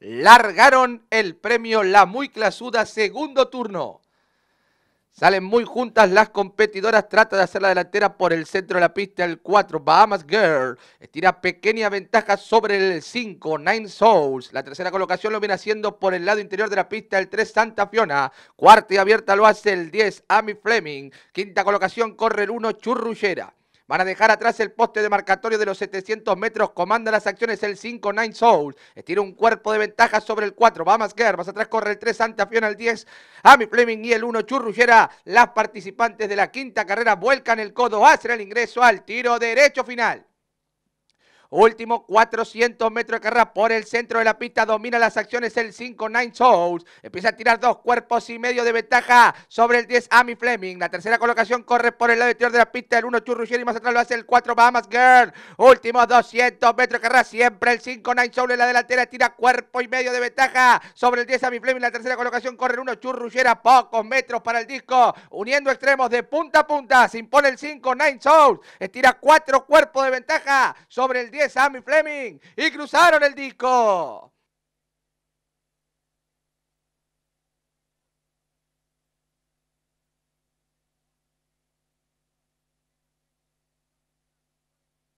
largaron el premio La Muy Clasuda segundo turno. Salen muy juntas las competidoras, trata de hacer la delantera por el centro de la pista, el 4, Bahamas Girl, estira pequeña ventaja sobre el 5, Nine Souls. La tercera colocación lo viene haciendo por el lado interior de la pista, el 3, Santa Fiona. Cuarta y abierta lo hace el 10, Amy Fleming. Quinta colocación corre el 1, Churrullera. Van a dejar atrás el poste de marcatorio de los 700 metros. Comanda las acciones el 5 9, soul. Estira un cuerpo de ventaja sobre el 4. Va más Más atrás corre el 3 Santa Fiona el 10. Ami Fleming y el 1 Churrullera. Las participantes de la quinta carrera vuelcan el codo. Hacen el ingreso al tiro derecho final. Último 400 metros de carrera por el centro de la pista. Domina las acciones el 5 9 Souls. Empieza a tirar dos cuerpos y medio de ventaja sobre el 10 Ami Fleming. La tercera colocación corre por el lado exterior de la pista. El 1 Churrugier y más atrás lo hace el 4 Bahamas Girl. último, 200 metros de carrera. Siempre el 5 Nine Souls en la delantera. Tira cuerpo y medio de ventaja sobre el 10 Ami Fleming. La tercera colocación corre el 1 Churrugier a pocos metros para el disco. Uniendo extremos de punta a punta. Se impone el 5 Nine Souls. Estira cuatro cuerpos de ventaja sobre el 10 Sammy Fleming y cruzaron el disco.